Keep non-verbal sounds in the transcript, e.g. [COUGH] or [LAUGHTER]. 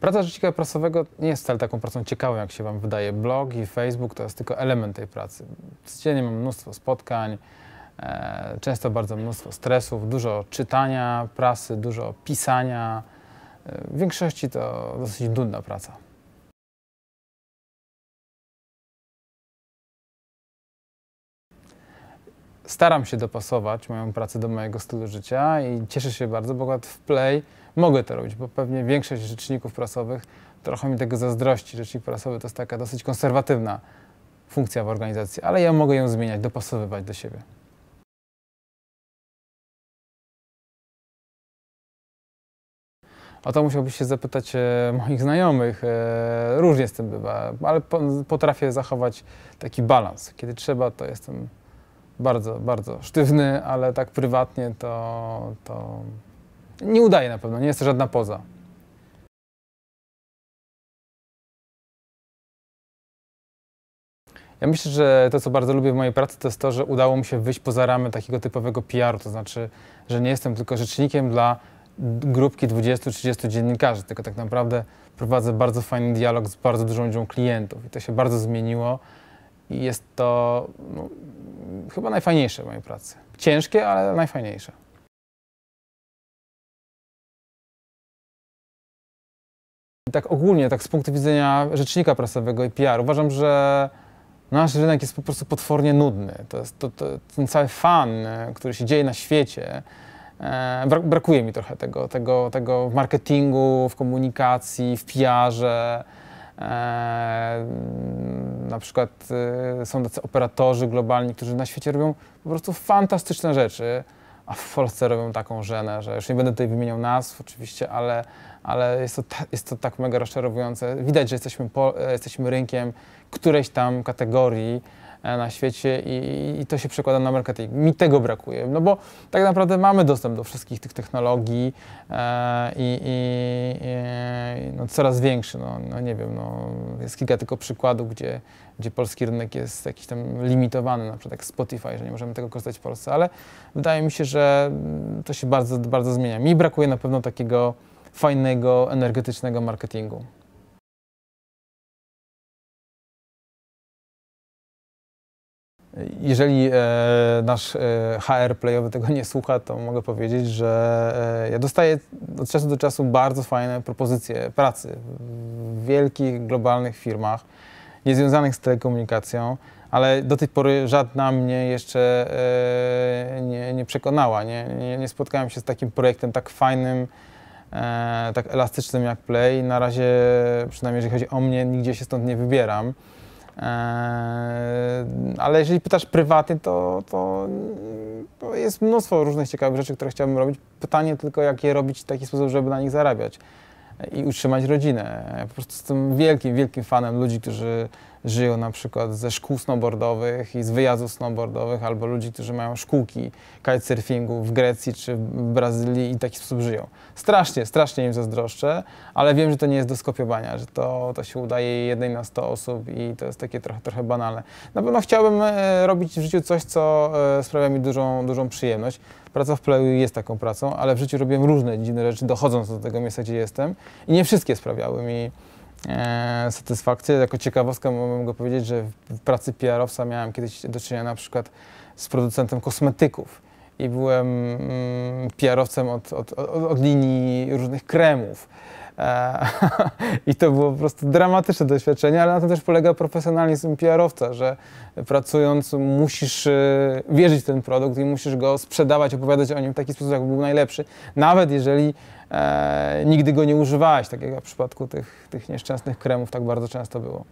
Praca rzecznika prasowego nie jest wcale taką pracą ciekawą, jak się wam wydaje. Blog i Facebook to jest tylko element tej pracy. Codziennie mam mnóstwo spotkań, e, często bardzo mnóstwo stresów, dużo czytania prasy, dużo pisania. E, w większości to dosyć nudna praca. Staram się dopasować moją pracę do mojego stylu życia i cieszę się bardzo, bo w Play mogę to robić, bo pewnie większość rzeczników prasowych trochę mi tego zazdrości. Rzecznik prasowy to jest taka dosyć konserwatywna funkcja w organizacji, ale ja mogę ją zmieniać, dopasowywać do siebie. O to musiałbyś się zapytać e, moich znajomych. E, różnie z tym bywa, ale potrafię zachować taki balans. Kiedy trzeba, to jestem bardzo, bardzo sztywny, ale tak prywatnie to, to nie udaje na pewno, nie jest to żadna poza. Ja myślę, że to, co bardzo lubię w mojej pracy, to jest to, że udało mi się wyjść poza ramy takiego typowego PR-u, to znaczy, że nie jestem tylko rzecznikiem dla grupki 20-30 dziennikarzy, tylko tak naprawdę prowadzę bardzo fajny dialog z bardzo dużą liczbą klientów i to się bardzo zmieniło i jest to no, chyba najfajniejsze w mojej pracy. Ciężkie, ale najfajniejsze. tak ogólnie, tak z punktu widzenia rzecznika prasowego i PR, uważam, że nasz rynek jest po prostu potwornie nudny. To jest to, to, ten cały fan, e, który się dzieje na świecie. E, brakuje mi trochę tego, tego, tego w marketingu, w komunikacji, w PR-ze. E, na przykład e, są tacy operatorzy globalni, którzy na świecie robią po prostu fantastyczne rzeczy a w Polsce robią taką żenę, że już nie będę tutaj wymieniał nazw oczywiście, ale, ale jest, to ta, jest to tak mega rozczarowujące. Widać, że jesteśmy, po, e, jesteśmy rynkiem którejś tam kategorii, E, na świecie i, i, to się przekłada na marketing. Mi tego brakuje, no bo tak naprawdę mamy dostęp do wszystkich tych technologii e, i, i no coraz większy, no, no, nie wiem, no, jest kilka tylko przykładów, gdzie, gdzie polski rynek jest jakiś tam limitowany, na przykład jak Spotify, że nie możemy tego korzystać w Polsce, ale wydaje mi się, że to się bardzo, bardzo zmienia. Mi brakuje na pewno takiego fajnego, energetycznego marketingu. Jeżeli e, nasz e, HR playowy tego nie słucha, to mogę powiedzieć, że e, ja dostaję od czasu do czasu bardzo fajne propozycje pracy w wielkich, globalnych firmach, niezwiązanych z telekomunikacją, ale do tej pory żadna mnie jeszcze nie, nie przekonała. Nie, nie, nie spotkałem się z takim projektem tak fajnym, E, tak elastycznym jak Play. Na razie, przynajmniej jeżeli chodzi o mnie, nigdzie się stąd nie wybieram. Ale jeżeli pytasz prywatnie, to, to, to, jest mnóstwo różnych ciekawych rzeczy, które chciałbym robić. Pytanie tylko, jak je robić w taki sposób, żeby na nich zarabiać i utrzymać rodzinę. Ja po prostu jestem wielkim, wielkim fanem ludzi, którzy żyją na przykład ze szkół snowboardowych i z wyjazdów snowboardowych, albo ludzi, którzy mają szkółki kitesurfingu w Grecji czy w Brazylii i w taki sposób żyją. Strasznie, strasznie im zazdroszczę, ale wiem, że to nie jest do skopiowania, że to, to się udaje jednej na 100 osób i to jest takie trochę, trochę banalne. Na pewno chciałbym e, robić w życiu coś, co e, sprawia mi dużą, dużą przyjemność. Praca w Playu jest taką pracą, ale w życiu robiłem różne dziwne rzeczy, dochodząc do tego miejsca, gdzie jestem i nie wszystkie sprawiały mi E, satysfakcję. Jako ciekawostkę mogę powiedzieć, że w pracy PR-owca miałem kiedyś do czynienia na przykład z producentem kosmetyków i byłem mm, PR-owcem od, od, od, od linii różnych kremów. E, [LAUGHS] I to było po prostu dramatyczne doświadczenie, ale na tym też polega profesjonalizm PR-owca, że pracując musisz e, wierzyć w ten produkt i musisz go sprzedawać, opowiadać o nim w taki sposób, jakby był najlepszy, nawet jeżeli e, nigdy go nie używałeś, tak jak w przypadku tych, tych nieszczęsnych kremów tak bardzo często było.